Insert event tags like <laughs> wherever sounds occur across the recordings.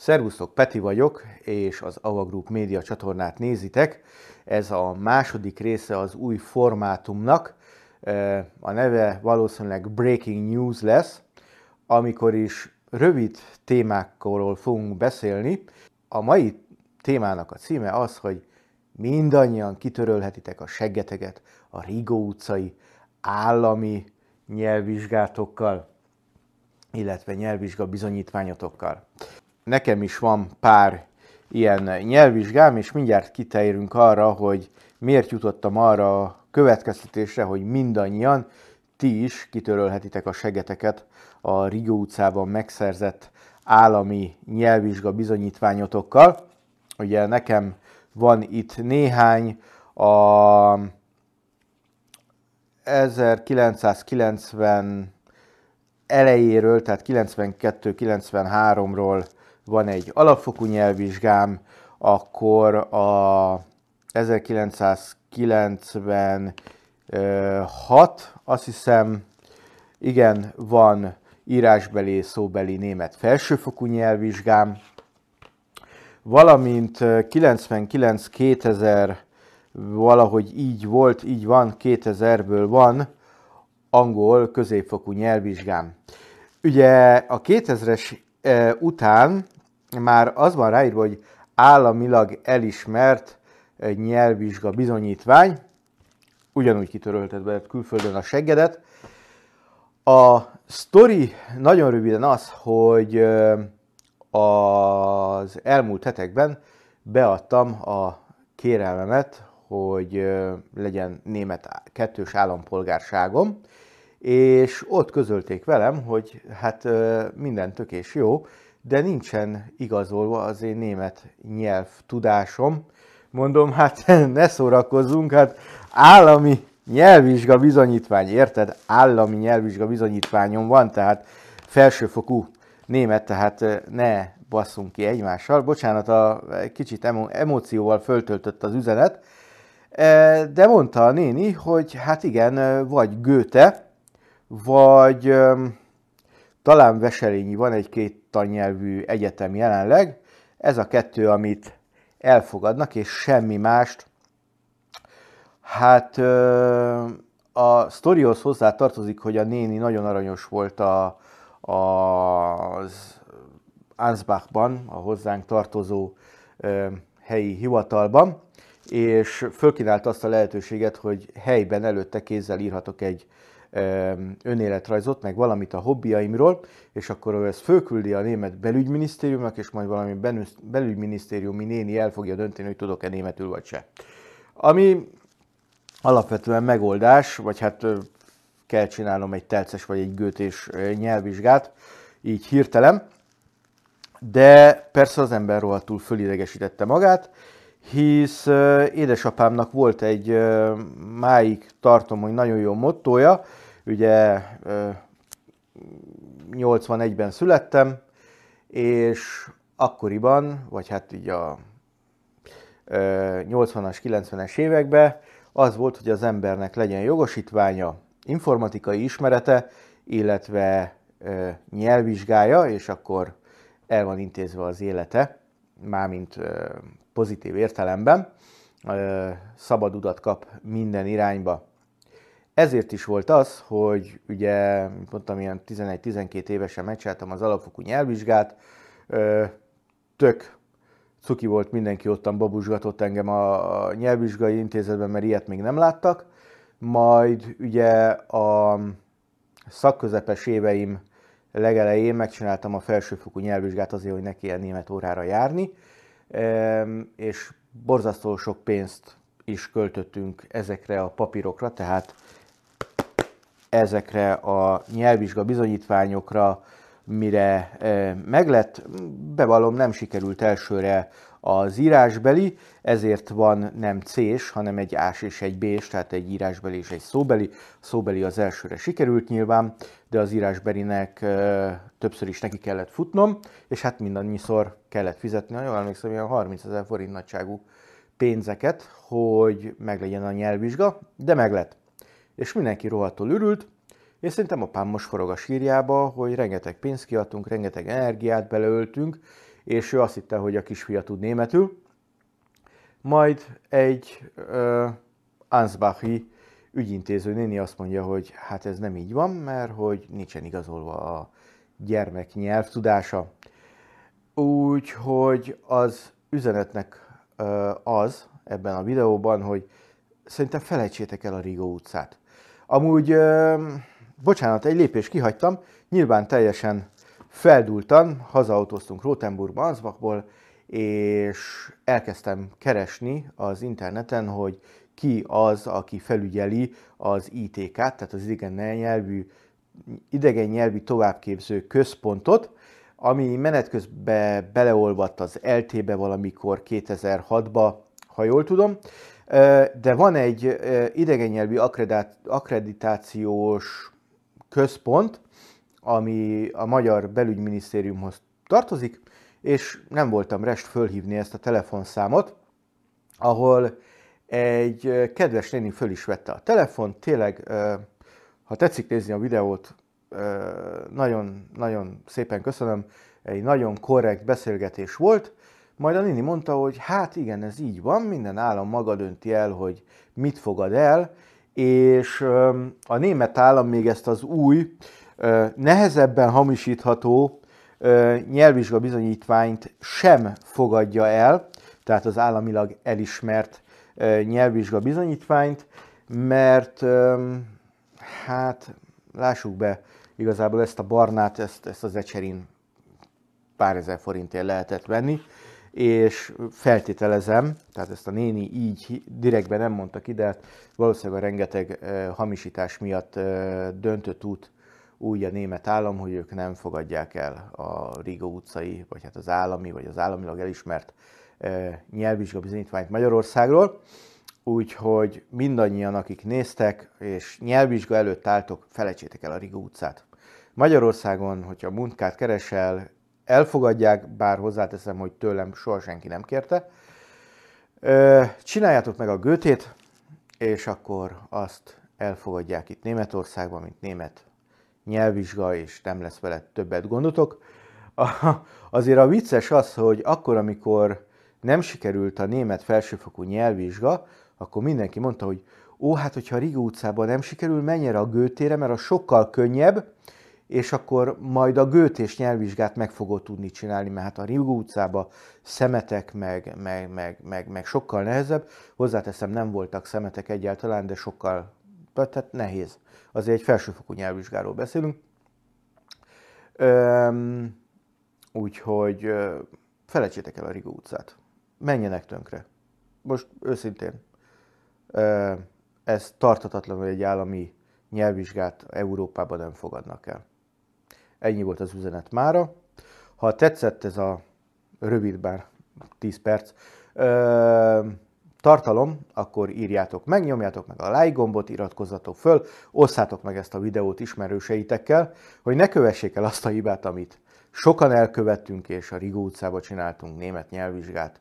Szervusztok, Peti vagyok, és az Ava Group média csatornát nézitek. Ez a második része az új formátumnak. A neve valószínűleg Breaking News lesz, amikor is rövid témákról fogunk beszélni. A mai témának a címe az, hogy mindannyian kitörölhetitek a seggeteket a Rigó utcai állami nyelvvizsgátokkal, illetve nyelvvizsga bizonyítványotokkal nekem is van pár ilyen nyelvvizsgám, és mindjárt kitérünk arra, hogy miért jutottam arra a következtetésre, hogy mindannyian ti is kitörölhetitek a segeteket a Rigó utcában megszerzett állami nyelvvizsga bizonyítványotokkal. Ugye nekem van itt néhány a 1990 elejéről, tehát 92-93-ról van egy alapfokú nyelvvizsgám, akkor a 1996, azt hiszem, igen, van írásbeli, szóbeli német felsőfokú nyelvvizsgám, valamint 99-2000 valahogy így volt, így van, 2000-ből van angol középfokú nyelvvizsgám. Ugye a 2000-es után már az van ráírva, hogy államilag elismert nyelvvizsga bizonyítvány, ugyanúgy kitörölted be külföldön a seggedet. A sztori nagyon röviden az, hogy az elmúlt hetekben beadtam a kérelmemet, hogy legyen német kettős állampolgárságom, és ott közölték velem, hogy hát minden tök és jó, de nincsen igazolva az én német nyelv tudásom. Mondom, hát <laughs> ne szórakozzunk, hát állami nyelvvizsga bizonyítvány, érted? Állami nyelvvizsga bizonyítványom van, tehát felsőfokú német, tehát ne basszunk ki egymással. Bocsánat, a kicsit emo- emócióval föltöltött az üzenet, de mondta a néni, hogy hát igen, vagy Göte, vagy talán Veselényi van egy-két tannyelvű egyetem jelenleg, ez a kettő, amit elfogadnak, és semmi mást. Hát a sztorihoz hozzá tartozik, hogy a néni nagyon aranyos volt a, a, az Ansbachban, a hozzánk tartozó ö, helyi hivatalban, és fölkínált azt a lehetőséget, hogy helyben előtte kézzel írhatok egy önéletrajzot, meg valamit a hobbiaimról, és akkor ő ezt fölküldi a német belügyminisztériumnak, és majd valami belügyminisztériumi néni el fogja dönteni, hogy tudok-e németül vagy se. Ami alapvetően megoldás, vagy hát kell csinálnom egy telces vagy egy gőtés nyelvvizsgát, így hirtelen, de persze az ember rohadtul fölidegesítette magát, hisz édesapámnak volt egy máig tartom, hogy nagyon jó mottója, ugye 81-ben születtem, és akkoriban, vagy hát így a 80-as, 90-es években az volt, hogy az embernek legyen jogosítványa, informatikai ismerete, illetve nyelvvizsgája, és akkor el van intézve az élete mármint pozitív értelemben, szabad udat kap minden irányba. Ezért is volt az, hogy ugye, mint mondtam, ilyen 11-12 évesen megcsináltam az alapfokú nyelvvizsgát, tök cuki volt, mindenki ottan babuzsgatott engem a nyelvvizsgai intézetben, mert ilyet még nem láttak. Majd ugye a szakközepes éveim legelején megcsináltam a felsőfokú nyelvvizsgát azért, hogy neki ilyen német órára járni, és borzasztó sok pénzt is költöttünk ezekre a papírokra, tehát ezekre a nyelvvizsga bizonyítványokra, mire meglett, bevallom, nem sikerült elsőre az írásbeli, ezért van nem C-s, hanem egy ás és egy B-s, tehát egy írásbeli és egy szóbeli. A szóbeli az elsőre sikerült nyilván, de az írásbelinek ö, többször is neki kellett futnom, és hát mindannyiszor kellett fizetni, ha jól emlékszem, ilyen 30 ezer forint nagyságú pénzeket, hogy meglegyen a nyelvvizsga, de meg lett. És mindenki rohadtul ürült, és szerintem apám most forog a sírjába, hogy rengeteg pénzt kiadtunk, rengeteg energiát beleöltünk, és ő azt hitte, hogy a kisfia tud németül. Majd egy uh, Ansbachi ügyintéző néni azt mondja, hogy hát ez nem így van, mert hogy nincsen igazolva a gyermek nyelvtudása. Úgyhogy az üzenetnek az ebben a videóban, hogy szerintem felejtsétek el a Rigó utcát. Amúgy, bocsánat, egy lépés kihagytam, nyilván teljesen Feldúltan hazautóztunk Rotenburgba, Ansbachból, és elkezdtem keresni az interneten, hogy ki az, aki felügyeli az ITK-t, tehát az idegen nyelvű, idegen nyelvű továbbképző központot, ami menet közben beleolvadt az LT-be valamikor 2006-ba, ha jól tudom, de van egy idegennyelvi akkreditációs központ, ami a Magyar Belügyminisztériumhoz tartozik, és nem voltam rest fölhívni ezt a telefonszámot, ahol egy kedves néni föl is vette a telefon, tényleg, ha tetszik nézni a videót, nagyon-nagyon szépen köszönöm, egy nagyon korrekt beszélgetés volt, majd a néni mondta, hogy hát igen, ez így van, minden állam maga dönti el, hogy mit fogad el, és a német állam még ezt az új nehezebben hamisítható nyelvvizsga bizonyítványt sem fogadja el, tehát az államilag elismert nyelvvizsga bizonyítványt, mert hát lássuk be, igazából ezt a barnát, ezt, ezt az ecserin pár ezer forintért lehetett venni, és feltételezem, tehát ezt a néni így direktben nem mondta ki, de hát valószínűleg a rengeteg hamisítás miatt döntött út úgy a német állam, hogy ők nem fogadják el a Riga utcai, vagy hát az állami, vagy az államilag elismert e, bizonyítványt Magyarországról. Úgyhogy mindannyian, akik néztek, és nyelvvizsga előtt álltok, felejtsétek el a Riga utcát. Magyarországon, hogyha munkát keresel, elfogadják, bár hozzáteszem, hogy tőlem soha senki nem kérte. Csináljátok meg a gőtét, és akkor azt elfogadják itt Németországban, mint német nyelvvizsga, és nem lesz vele többet gondotok. A, azért a vicces az, hogy akkor, amikor nem sikerült a német felsőfokú nyelvvizsga, akkor mindenki mondta, hogy ó, hát hogyha a Rigó utcában nem sikerül, menj a gőtére, mert a sokkal könnyebb, és akkor majd a és nyelvvizsgát meg fogod tudni csinálni, mert hát a Rigó utcában szemetek meg, meg, meg, meg, meg sokkal nehezebb. Hozzáteszem, nem voltak szemetek egyáltalán, de sokkal tehát nehéz. Azért egy felsőfokú nyelvvizsgáról beszélünk. Öm, úgyhogy felejtsétek el a Rigó utcát. Menjenek tönkre. Most őszintén, öm, ez tartatatlanul egy állami nyelvvizsgát Európában nem fogadnak el. Ennyi volt az üzenet mára. Ha tetszett ez a rövid, bár 10 perc, öm, tartalom, akkor írjátok meg, nyomjátok meg a like gombot, iratkozzatok föl, osszátok meg ezt a videót ismerőseitekkel, hogy ne kövessék el azt a hibát, amit sokan elkövettünk és a Rigó utcába csináltunk német nyelvvizsgát,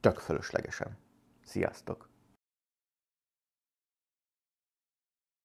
tök fölöslegesen. Sziasztok!